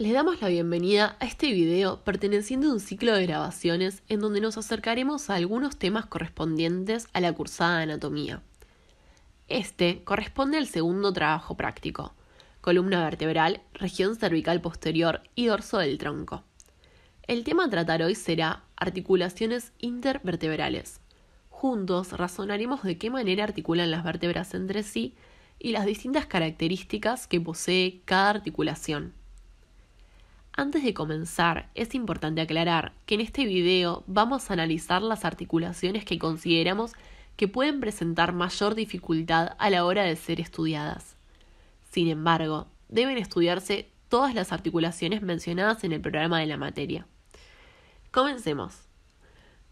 Les damos la bienvenida a este video perteneciendo a un ciclo de grabaciones en donde nos acercaremos a algunos temas correspondientes a la cursada de anatomía. Este corresponde al segundo trabajo práctico, columna vertebral, región cervical posterior y dorso del tronco. El tema a tratar hoy será articulaciones intervertebrales. Juntos razonaremos de qué manera articulan las vértebras entre sí y las distintas características que posee cada articulación. Antes de comenzar, es importante aclarar que en este video vamos a analizar las articulaciones que consideramos que pueden presentar mayor dificultad a la hora de ser estudiadas. Sin embargo, deben estudiarse todas las articulaciones mencionadas en el programa de la materia. Comencemos.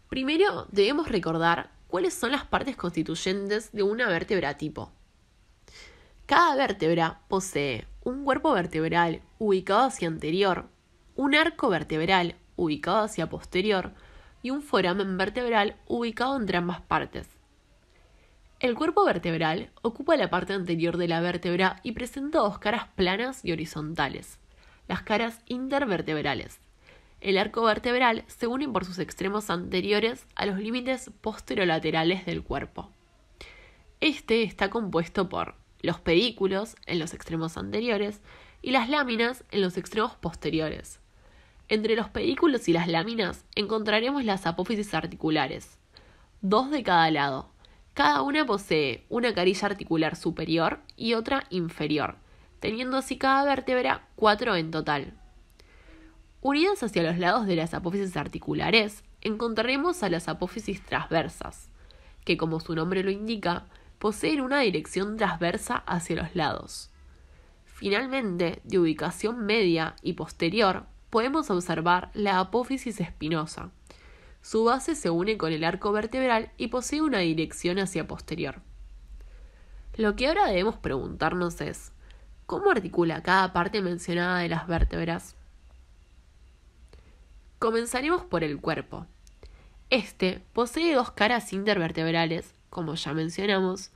Primero, debemos recordar cuáles son las partes constituyentes de una vértebra tipo. Cada vértebra posee un cuerpo vertebral ubicado hacia anterior, un arco vertebral ubicado hacia posterior y un foramen vertebral ubicado entre ambas partes. El cuerpo vertebral ocupa la parte anterior de la vértebra y presenta dos caras planas y horizontales, las caras intervertebrales. El arco vertebral se une por sus extremos anteriores a los límites posterolaterales del cuerpo. Este está compuesto por los pedículos en los extremos anteriores y las láminas en los extremos posteriores. Entre los pedículos y las láminas encontraremos las apófisis articulares, dos de cada lado. Cada una posee una carilla articular superior y otra inferior, teniendo así cada vértebra cuatro en total. Unidas hacia los lados de las apófisis articulares, encontraremos a las apófisis transversas, que como su nombre lo indica, poseen una dirección transversa hacia los lados. Finalmente, de ubicación media y posterior, podemos observar la apófisis espinosa. Su base se une con el arco vertebral y posee una dirección hacia posterior. Lo que ahora debemos preguntarnos es, ¿cómo articula cada parte mencionada de las vértebras? Comenzaremos por el cuerpo. Este posee dos caras intervertebrales, como ya mencionamos,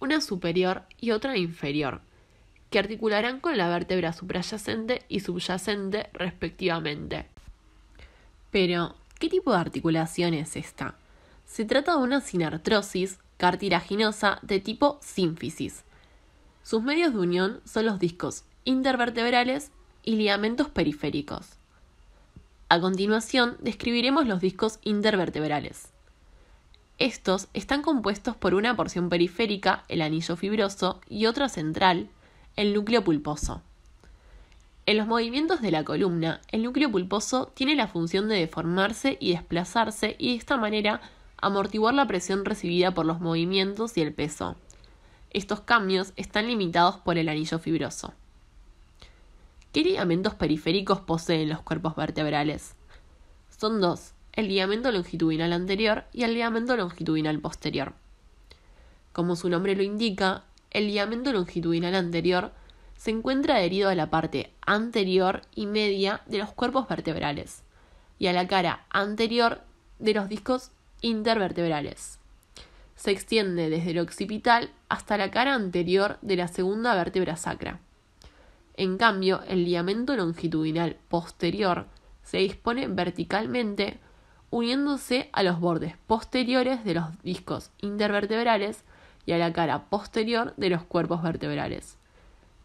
una superior y otra inferior, que articularán con la vértebra suprayacente y subyacente respectivamente. Pero, ¿qué tipo de articulación es esta? Se trata de una sinartrosis cartilaginosa de tipo sínfisis. Sus medios de unión son los discos intervertebrales y ligamentos periféricos. A continuación, describiremos los discos intervertebrales. Estos están compuestos por una porción periférica, el anillo fibroso, y otra central, el núcleo pulposo. En los movimientos de la columna, el núcleo pulposo tiene la función de deformarse y desplazarse y de esta manera amortiguar la presión recibida por los movimientos y el peso. Estos cambios están limitados por el anillo fibroso. ¿Qué ligamentos periféricos poseen los cuerpos vertebrales? Son dos, el ligamento longitudinal anterior y el ligamento longitudinal posterior. Como su nombre lo indica, el ligamento longitudinal anterior se encuentra adherido a la parte anterior y media de los cuerpos vertebrales y a la cara anterior de los discos intervertebrales. Se extiende desde el occipital hasta la cara anterior de la segunda vértebra sacra. En cambio, el ligamento longitudinal posterior se dispone verticalmente uniéndose a los bordes posteriores de los discos intervertebrales y a la cara posterior de los cuerpos vertebrales.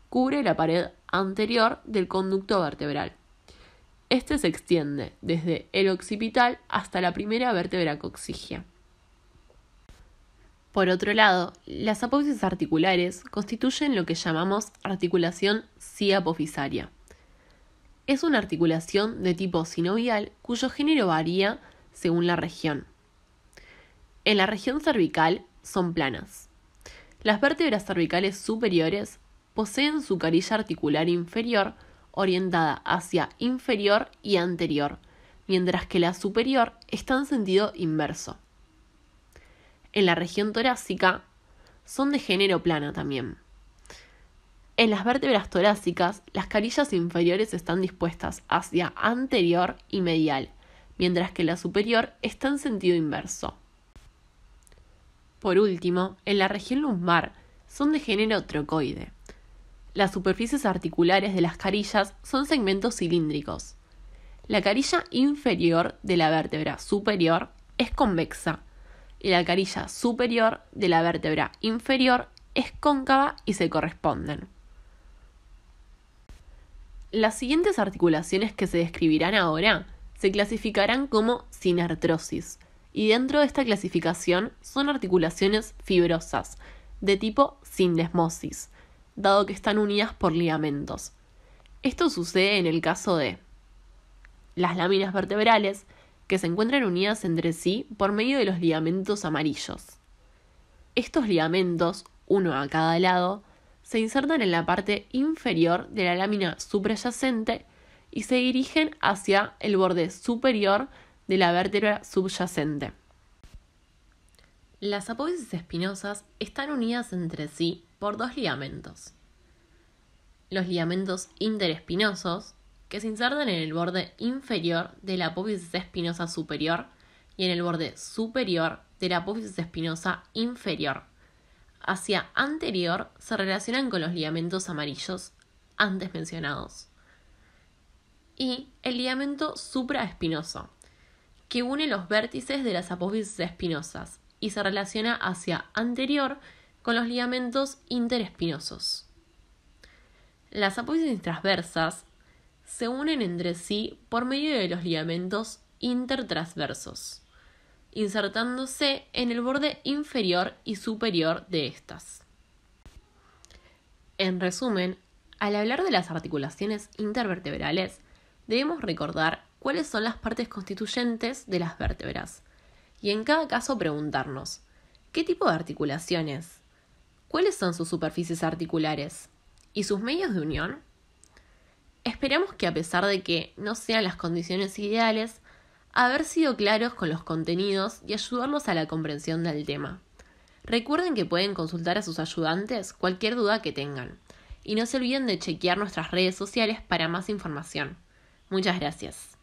Cubre la pared anterior del conducto vertebral. Este se extiende desde el occipital hasta la primera vértebra coxigia. Por otro lado, las apófisis articulares constituyen lo que llamamos articulación ciapofisaria. Es una articulación de tipo sinovial cuyo género varía según la región. En la región cervical son planas. Las vértebras cervicales superiores poseen su carilla articular inferior orientada hacia inferior y anterior, mientras que la superior está en sentido inverso. En la región torácica son de género plana también. En las vértebras torácicas, las carillas inferiores están dispuestas hacia anterior y medial, mientras que la superior está en sentido inverso. Por último, en la región lumbar son de género trocoide. Las superficies articulares de las carillas son segmentos cilíndricos. La carilla inferior de la vértebra superior es convexa y la carilla superior de la vértebra inferior es cóncava y se corresponden. Las siguientes articulaciones que se describirán ahora se clasificarán como sinartrosis, y dentro de esta clasificación son articulaciones fibrosas, de tipo sin dado que están unidas por ligamentos. Esto sucede en el caso de las láminas vertebrales, que se encuentran unidas entre sí por medio de los ligamentos amarillos. Estos ligamentos, uno a cada lado, se insertan en la parte inferior de la lámina suprayacente y se dirigen hacia el borde superior de la vértebra subyacente. Las apófisis espinosas están unidas entre sí por dos ligamentos. Los ligamentos interespinosos, que se insertan en el borde inferior de la apófisis espinosa superior y en el borde superior de la apófisis espinosa inferior. Hacia anterior se relacionan con los ligamentos amarillos antes mencionados. Y el ligamento supraespinoso, que une los vértices de las apófisis espinosas y se relaciona hacia anterior con los ligamentos interespinosos. Las apófisis transversas se unen entre sí por medio de los ligamentos intertransversos, insertándose en el borde inferior y superior de estas. En resumen, al hablar de las articulaciones intervertebrales, debemos recordar cuáles son las partes constituyentes de las vértebras y en cada caso preguntarnos, ¿qué tipo de articulaciones? ¿Cuáles son sus superficies articulares? ¿Y sus medios de unión? Esperamos que a pesar de que no sean las condiciones ideales, haber sido claros con los contenidos y ayudarnos a la comprensión del tema. Recuerden que pueden consultar a sus ayudantes cualquier duda que tengan y no se olviden de chequear nuestras redes sociales para más información. Muchas gracias.